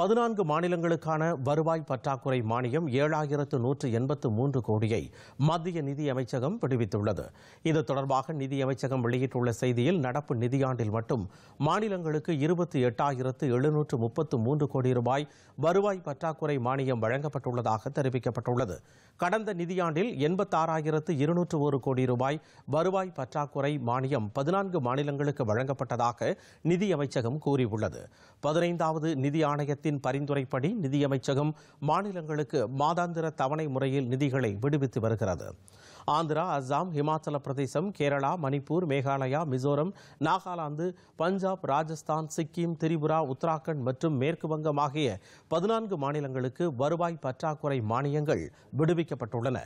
பதினான்கு மாநிலங்களுக்கான வருவாய் பற்றாக்குறை மானியம் ஏழாயிரத்து நூற்று எண்பத்து மூன்று கோடியை மத்திய நிதியமைச்சகம் விடுவித்துள்ளது இது தொடர்பாக நிதியமைச்சகம் வெளியிட்டுள்ள செய்தியில் நடப்பு நிதியாண்டில் மட்டும் மாநிலங்களுக்கு இருபத்தி எட்டாயிரத்து எழுநூற்று முப்பத்து மூன்று கோடி ரூபாய் வருவாய் பற்றாக்குறை மானியம் வழங்கப்பட்டுள்ளதாக தெரிவிக்கப்பட்டுள்ளது கடந்த நிதியாண்டில் எண்பத்தாறாயிரத்து இருநூற்று ஒரு கோடி ரூபாய் வருவாய் பற்றாக்குறை மானியம் பதினான்கு மாநிலங்களுக்கு வழங்கப்பட்டதாக நிதியமைச்சகம் கூறியுள்ளது பதினைந்தாவது நிதி ஆணையத்தில் மையத்தின் பரிந்துரைப்படி நிதியமைச்சகம் மாநிலங்களுக்கு மாதாந்திர தவணை முறையில் நிதிகளை விடுவித்து வருகிறது ஆந்திரா அஸ்ஸாம் ஹிமாச்சல பிரதேசம் கேரளா மணிப்பூர் மேகாலயா மிசோரம் நாகாலாந்து பஞ்சாப் ராஜஸ்தான் சிக்கிம் திரிபுரா உத்தராகண்ட் மற்றும் மேற்கு வங்கம் ஆகிய பதினான்கு மாநிலங்களுக்கு வருவாய் பற்றாக்குறை மானியங்கள் விடுவிக்கப்பட்டுள்ளன